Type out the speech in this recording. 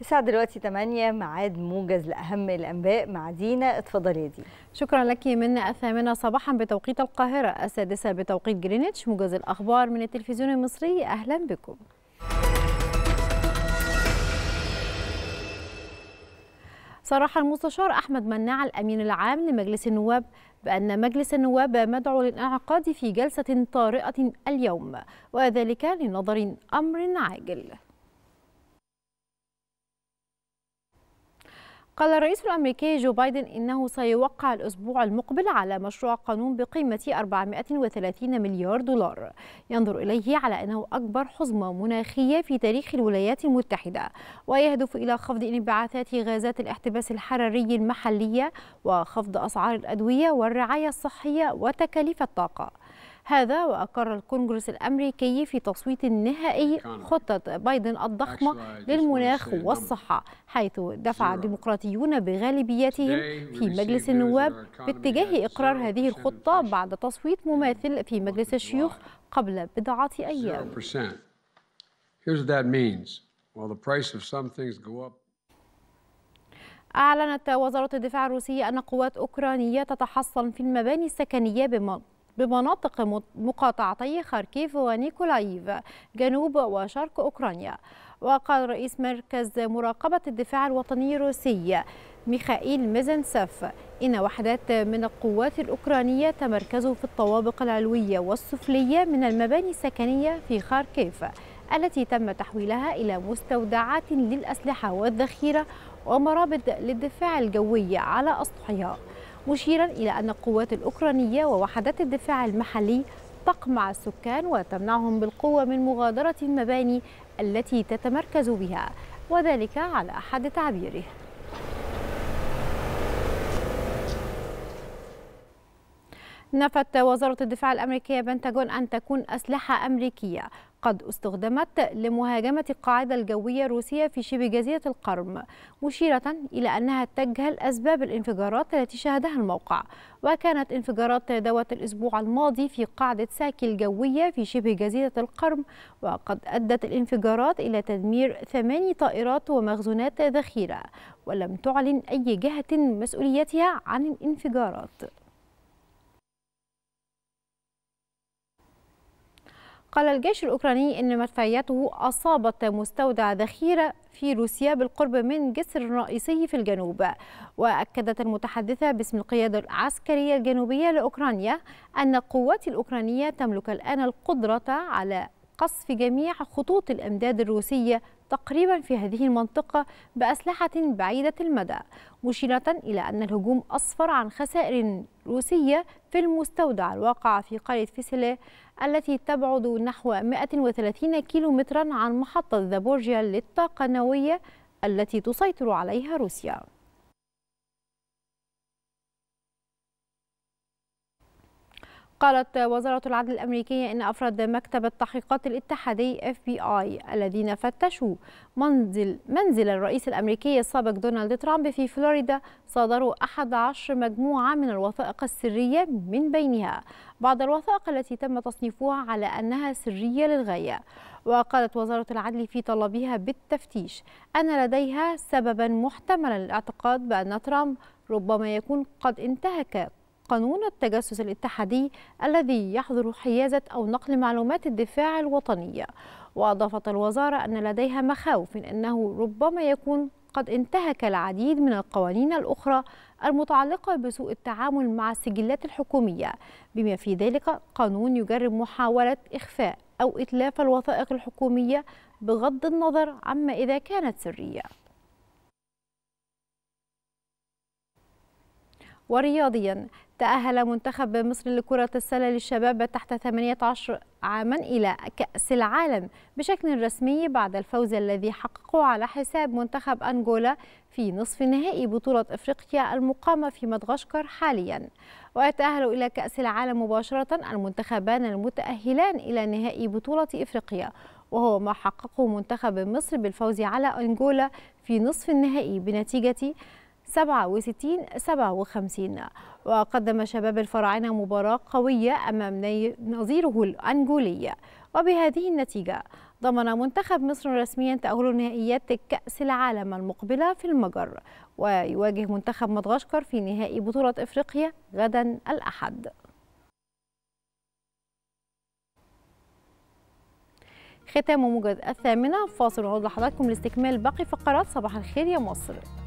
الساعة دلوقتي 8 ميعاد موجز لأهم الأنباء مع دينا اتفضلي يا دينا شكرا لك من الثامنة صباحا بتوقيت القاهرة السادسة بتوقيت جرينتش موجز الأخبار من التلفزيون المصري أهلا بكم صرح المستشار أحمد مناع الأمين العام لمجلس النواب بأن مجلس النواب مدعو للانعقاد في جلسة طارئة اليوم وذلك لنظر أمر عاجل قال الرئيس الأمريكي جو بايدن إنه سيوقع الأسبوع المقبل على مشروع قانون بقيمة 430 مليار دولار ينظر إليه على أنه أكبر حزمة مناخية في تاريخ الولايات المتحدة ويهدف إلى خفض انبعاثات غازات الاحتباس الحراري المحلية وخفض أسعار الأدوية والرعاية الصحية وتكاليف الطاقة هذا وأقر الكونغرس الأمريكي في تصويت نهائي خطة بايدن الضخمة للمناخ والصحة حيث دفع الديمقراطيون بغالبيتهم في مجلس النواب باتجاه إقرار هذه الخطة بعد تصويت مماثل في مجلس الشيوخ قبل بضعة أيام أعلنت وزارة الدفاع الروسية أن قوات أوكرانية تتحصن في المباني السكنية بمنطقة بمناطق مقاطعتي خاركيف ونيكولايف جنوب وشرق أوكرانيا وقال رئيس مركز مراقبة الدفاع الوطني الروسي ميخائيل ميزنسف إن وحدات من القوات الأوكرانية تمركزوا في الطوابق العلوية والسفلية من المباني السكنية في خاركيف التي تم تحويلها إلى مستودعات للأسلحة والذخيرة ومرابط للدفاع الجوي على أسطحها مشيرا إلى أن القوات الأوكرانية ووحدات الدفاع المحلي تقمع السكان وتمنعهم بالقوة من مغادرة المباني التي تتمركز بها وذلك على أحد تعبيره نفت وزارة الدفاع الأمريكية بنتاجون أن تكون أسلحة أمريكية قد استخدمت لمهاجمة القاعدة الجوية الروسية في شبه جزيرة القرم مشيرة إلى أنها تجهل أسباب الانفجارات التي شهدها الموقع وكانت انفجارات دوت الأسبوع الماضي في قاعدة ساكي الجوية في شبه جزيرة القرم وقد أدت الانفجارات إلى تدمير ثماني طائرات ومخزونات ذخيرة ولم تعلن أي جهة مسؤوليتها عن الانفجارات قال الجيش الأوكراني إن مدفعيته أصابت مستودع ذخيرة في روسيا بالقرب من جسر رئيسي في الجنوب وأكدت المتحدثة باسم القيادة العسكرية الجنوبية لأوكرانيا أن القوات الأوكرانية تملك الآن القدرة على قصف جميع خطوط الأمداد الروسية تقريبا في هذه المنطقة بأسلحة بعيدة المدى مشيرة إلى أن الهجوم أسفر عن خسائر روسية في المستودع الواقع في قرية فيسلي التي تبعد نحو 130 كيلومترا عن محطة زابورجيا للطاقة النووية التي تسيطر عليها روسيا قالت وزارة العدل الأمريكية إن أفراد مكتب التحقيقات الاتحادي FBI الذين فتشوا منزل, منزل الرئيس الأمريكي السابق دونالد ترامب في فلوريدا صادروا 11 مجموعة من الوثائق السرية من بينها بعض الوثائق التي تم تصنيفها على أنها سرية للغاية وقالت وزارة العدل في طلبها بالتفتيش أن لديها سببا محتملا للاعتقاد بأن ترامب ربما يكون قد انتهك قانون التجسس الاتحادي الذي يحظر حيازة أو نقل معلومات الدفاع الوطنية وأضافت الوزارة أن لديها مخاوف من أنه ربما يكون قد انتهك العديد من القوانين الأخرى المتعلقة بسوء التعامل مع السجلات الحكومية بما في ذلك قانون يجرب محاولة إخفاء أو إتلاف الوثائق الحكومية بغض النظر عما إذا كانت سرية ورياضيا تأهل منتخب مصر لكرة السلة للشباب تحت 18 عاما إلى كأس العالم بشكل رسمي بعد الفوز الذي حققه على حساب منتخب أنغولا في نصف نهائي بطولة إفريقيا المقامة في مدغشقر حاليا ويتأهل إلى كأس العالم مباشرة المنتخبان المتأهلان إلى نهائي بطولة إفريقيا وهو ما حققه منتخب مصر بالفوز على أنغولا في نصف النهائي بنتيجة 67 57 وقدم شباب الفراعنة مباراة قوية أمام نظيره الأنجولي وبهذه النتيجة ضمن منتخب مصر رسميا تأهل نهائيات كأس العالم المقبلة في المجر ويواجه منتخب مدغشقر في نهائي بطولة إفريقيا غدا الأحد ختام موجز الثامنة فاصل نعود لحضراتكم لاستكمال باقي فقرات صباح الخير يا مصر